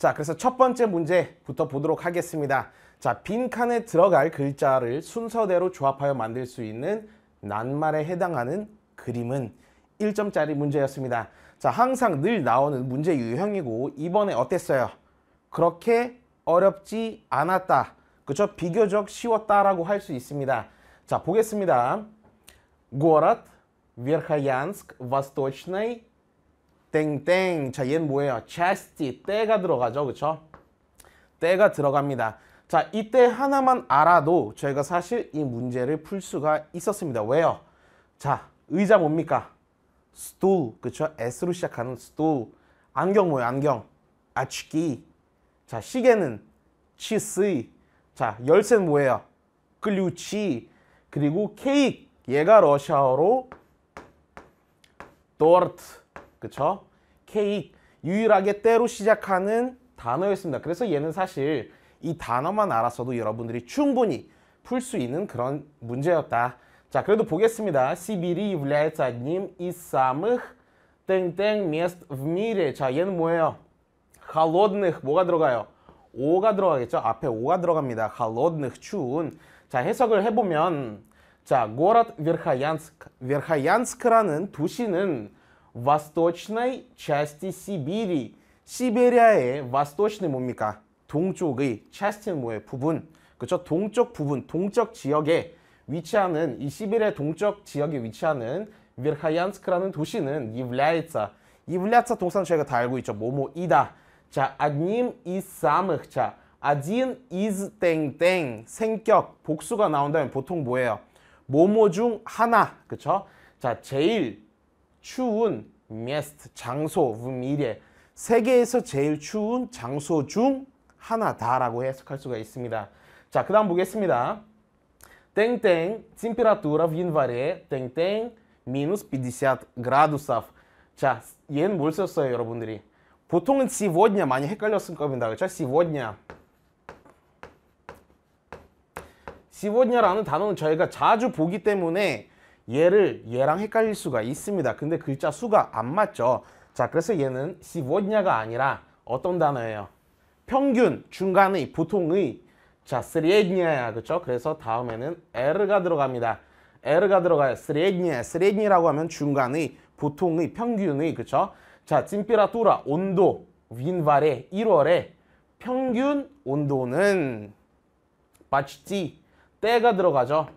자, 그래서 첫 번째 문제부터 보도록 하겠습니다. 자, 빈칸에 들어갈 글자를 순서대로 조합하여 만들 수 있는 낱말에 해당하는 그림은 1점짜리 문제였습니다. 자, 항상 늘 나오는 문제 유형이고 이번에 어땠어요? 그렇게 어렵지 않았다. 그쵸? 비교적 쉬웠다라고 할 수 있습니다. 자, 보겠습니다. город Верхоянск, Восточной 땡땡 자 얘는 뭐예요? c h a s t 때가 들어가죠 그쵸? 때가 들어갑니다 자 이때 하나만 알아도 저희가 사실 이 문제를 풀 수가 있었습니다 왜요? 자 의자 뭡니까? stool 그쵸? s로 시작하는 stool 안경 뭐예요 안경? 아치기 자 시계는 치스 이자 열쇠는 뭐예요? 글루치 그리고 케이크 얘가 러시아어로 도르트 그쵸? 케이크 유일하게 때로 시작하는 단어였습니다. 그래서 얘는 사실 이 단어만 알았어도 여러분들이 충분히 풀 수 있는 그런 문제였다. 자, 그래도 보겠습니다. 시 и б 블 р и я в л я е т с 땡땡 미 е с т в м 자, 얘는 뭐예요? х о л о 뭐가 들어가요? 오가 들어가겠죠? 앞에 오가 들어갑니다. х о л о 추운. 자, 해석을 해보면 자, 고 о р о д Верхоянск, Верхоянск라는 도시는 восточной части Сибири. 시베리아의 восточный 뭡니까? 동쪽의 част이는 뭐예요? 부분. 그렇죠? 동쪽 부분, 동쪽 지역에 위치하는 이 시베리아 동쪽 지역에 위치하는 верхоян스크라는 도시는 является являться 동사는 저희가 다 알고 있죠. 뭐뭐이다. 자, одним из самых 자, один из 땡땡 생격 복수가 나온다면 보통 뭐예요? 뭐뭐 중 하나. 그렇죠? 자, 제일 추운 мест 장소 в м и 세계에서 제일 추운 장소 중 하나다라고 해석할 수가 있습니다. 자, 그다음 보겠습니다. 땡땡 температура в январе 땡땡 минус 50 г р а д у 자, 얘는 뭘 썼어요, 여러분들이? 보통은 сегодня 많이 헷갈렸을 겁니다. 그렇죠? сегодня сегодня라는 단어는 저희가 자주 보기 때문에 얘를 얘랑 헷갈릴 수가 있습니다. 근데 글자 수가 안 맞죠. 자, 그래서 얘는 с е г о 가 아니라 어떤 단어예요? 평균, 중간의, 보통의 자, с 레 е д 야 그렇죠? 그래서 다음에는 에르가 들어갑니다. 에르가 들어가요. с 레 е д н 레 я с 라고 하면 중간의, 보통의, 평균의. 그렇죠? 자, 찜피라 п е 온도, 윈발에 1월에 평균 온도는 마치 때가 들어가죠.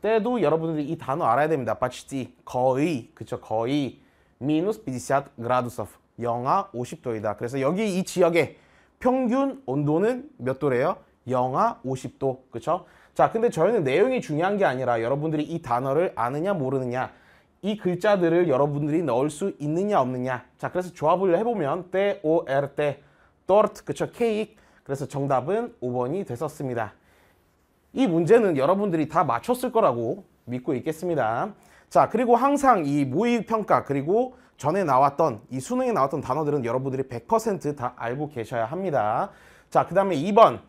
때도 여러분들이 이 단어 알아야 됩니다. почти 거의 그쵸 거의 minus 50 градусов 영하 50도이다. 그래서 여기 이 지역의 평균 온도는 몇 도래요? 영하 50도 그쵸? 자 근데 저희는 내용이 중요한 게 아니라 여러분들이 이 단어를 아느냐 모르느냐 이 글자들을 여러분들이 넣을 수 있느냐 없느냐 자 그래서 조합을 해보면 때, 오, 에, 때, 또르트 그쵸, 케이크 그래서 정답은 5번이 됐었습니다. 이 문제는 여러분들이 다 맞췄을 거라고 믿고 있겠습니다. 자 그리고 항상 이 모의평가 그리고 전에 나왔던 이 수능에 나왔던 단어들은 여러분들이 100%다 알고 계셔야 합니다. 자그 다음에 2번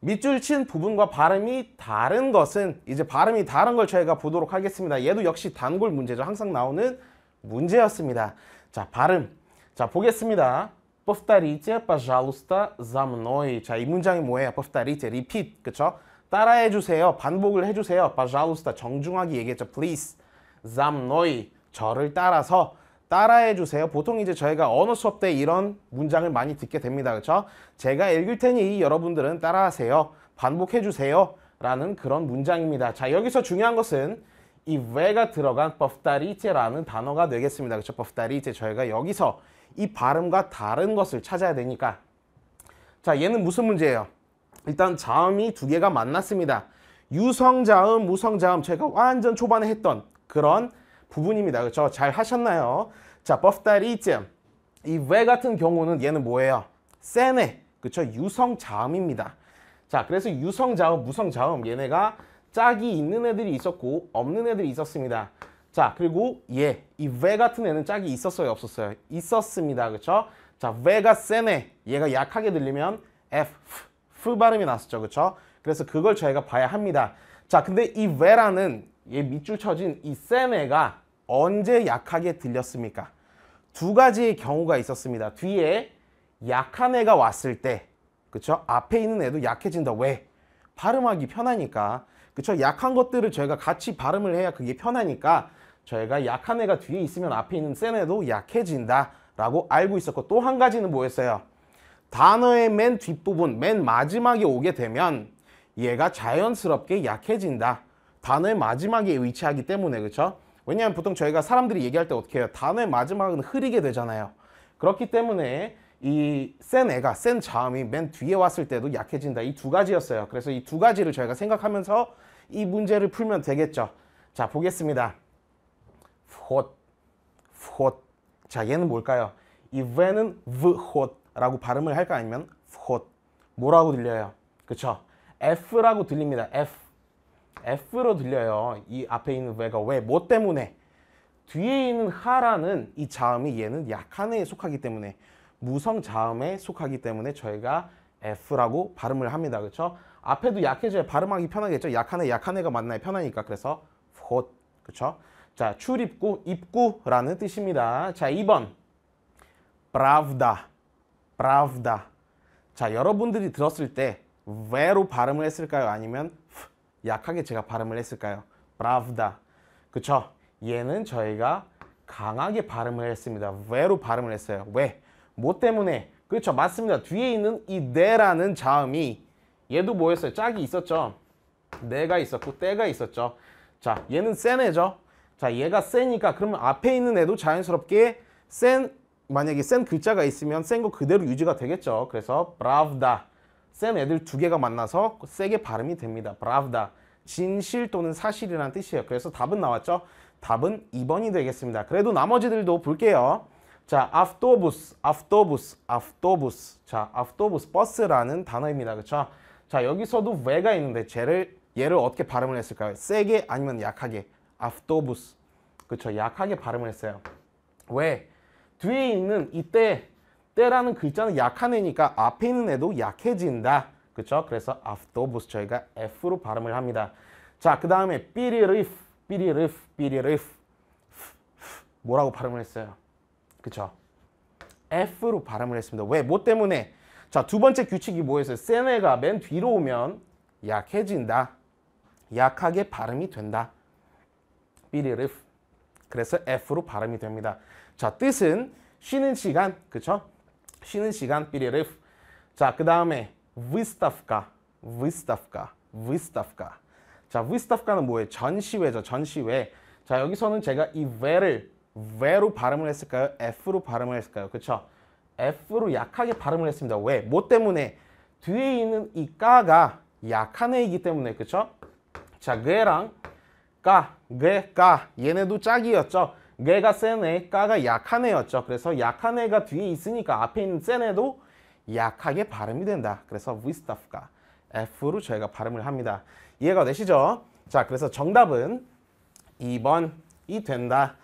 밑줄 친 부분과 발음이 다른 것은 이제 발음이 다른 걸 저희가 보도록 하겠습니다. 얘도 역시 단골 문제죠. 항상 나오는 문제였습니다. 자 발음 자 보겠습니다. Повторите, пожалуйста, за мной. 자, 이 문장이 뭐예요? Повторите, repeat. 그쵸? 따라해 주세요. 반복을 해 주세요. 바자우스타 정중하게 얘기했죠. Please. 잠노이 저를 따라서 따라해 주세요. 보통 이제 저희가 언어 수업 때 이런 문장을 많이 듣게 됩니다. 그렇죠? 제가 읽을 테니 여러분들은 따라하세요. 반복해 주세요. 라는 그런 문장입니다. 자, 여기서 중요한 것은 이 외가 들어간 버프다리체라는 단어가 되겠습니다. 그렇죠? 버프다리체 저희가 여기서 이 발음과 다른 것을 찾아야 되니까 자, 얘는 무슨 문제예요? 일단 자음이 두 개가 만났습니다. 유성자음, 무성자음 제가 완전 초반에 했던 그런 부분입니다. 그렇죠? 잘 하셨나요? 자, 버프다리쯤 이외 같은 경우는 얘는 뭐예요? 세네, 그렇죠? 유성자음입니다. 자, 그래서 유성자음, 무성자음 얘네가 짝이 있는 애들이 있었고 없는 애들이 있었습니다. 자, 그리고 얘, 예, 이외 같은 애는 짝이 있었어요, 없었어요? 있었습니다. 그렇죠? 자, 외가 세네, 얘가 약하게 들리면 F, 프 발음이 났었죠. 그렇죠? 그래서 그걸 저희가 봐야 합니다. 자, 근데 이 왜라는 얘 밑줄 쳐진 이 세네가 언제 약하게 들렸습니까? 두 가지의 경우가 있었습니다. 뒤에 약한 애가 왔을 때, 그쵸? 앞에 있는 애도 약해진다. 왜? 발음하기 편하니까. 그쵸? 약한 것들을 저희가 같이 발음을 해야 그게 편하니까 저희가 약한 애가 뒤에 있으면 앞에 있는 센 애도 약해진다. 라고 알고 있었고 또 한 가지는 뭐였어요? 단어의 맨 뒷부분, 맨 마지막에 오게 되면 얘가 자연스럽게 약해진다. 단어의 마지막에 위치하기 때문에 그렇죠? 왜냐하면 보통 저희가 사람들이 얘기할 때 어떻게 해요? 단어의 마지막은 흐리게 되잖아요. 그렇기 때문에 이 센 애가, 센 자음이 맨 뒤에 왔을 때도 약해진다. 이 두 가지였어요. 그래서 이 두 가지를 저희가 생각하면서 이 문제를 풀면 되겠죠. 자, 보겠습니다. 홑, 홑. 자, 얘는 뭘까요? 이 v는 v, 홑. 라고 발음을 할까 아니면 푳 뭐라고 들려요? 그쵸? F라고 들립니다. F. F로 들려요. 이 앞에 있는 왜가 왜? 뭐 때문에? 뒤에 있는 하라는 이 자음이 얘는 약한 해에 속하기 때문에 무성 자음에 속하기 때문에 저희가 F라고 발음을 합니다. 그쵸 앞에도 약해져야 발음하기 편하겠죠? 약한 해, 약한 해가 만나야 편하니까 그래서 푳그쵸 자, 출입구, 입구라는 뜻입니다. 자, 2번 브라브다 브라우다 자, 여러분들이 들었을 때 왜로 발음을 했을까요? 아니면 약하게 제가 발음을 했을까요? 브라우다 그쵸? 얘는 저희가 강하게 발음을 했습니다. 왜로 발음을 했어요. 왜? 뭐 때문에? 그렇죠. 맞습니다. 뒤에 있는 이 내라는 자음이 얘도 뭐였어요? 짝이 있었죠. 내가 있었고 때가 있었죠. 자, 얘는 센 애죠. 자, 얘가 세니까 그러면 앞에 있는 애도 자연스럽게 센 만약에 센 글자가 있으면 센 거 그대로 유지가 되겠죠. 그래서 브라브다. 센 애들 두 개가 만나서 세게 발음이 됩니다. 브라브다. 진실 또는 사실이라는 뜻이에요. 그래서 답은 나왔죠. 답은 2번이 되겠습니다. 그래도 나머지들도 볼게요. 자, 아프 т о 스아프 а в 스아프 у с 스 자, 아프 т о 스 버스라는 단어입니다. 그렇죠? 자, 여기서도 왜가 있는데 쟤를 얘를 어떻게 발음을 했을까요? 세게 아니면 약하게? 아프 т о 스 그렇죠? 약하게 발음을 했어요. 왜? 뒤에 있는 이때 때라는 글자는 약한 애니까 앞에 있는 애도 약해진다. 그렇 그래서 a f t o 스 저희가 F로 발음을 합니다. 자, 그 다음에 삐리르프, 삐리르프, 삐리르프 뭐라고 발음을 했어요? 그렇 F로 발음을 했습니다. 왜? 뭐 때문에? 자, 두 번째 규칙이 뭐였어요? 세네가 맨 뒤로 오면 약해진다. 약하게 발음이 된다. 삐리르프 그래서 F로 발음이 됩니다. 자, 뜻은 쉬는 시간, 그쵸? 쉬는 시간, 비리 р е р 자, 그 다음에 выставка, выставка, выставка. 자, выставka는 뭐예요? 전시회죠, 전시회. 자, 여기서는 제가 이 왜를 왜로 발음을 했을까요? F로 발음을 했을까요? 그쵸? F로 약하게 발음을 했습니다. 왜? 뭐 때문에? 뒤에 있는 이 까가 약한 애이기 때문에, 그쵸? 자, 그랑 애 까, 게, 까 얘네도 짝이었죠. 게가 센 애, 까가 약한 애였죠. 그래서 약한 애가 뒤에 있으니까 앞에 있는 센 애도 약하게 발음이 된다. 그래서 위스타프가 F로 저희가 발음을 합니다. 이해가 되시죠? 자, 그래서 정답은 2번이 된다.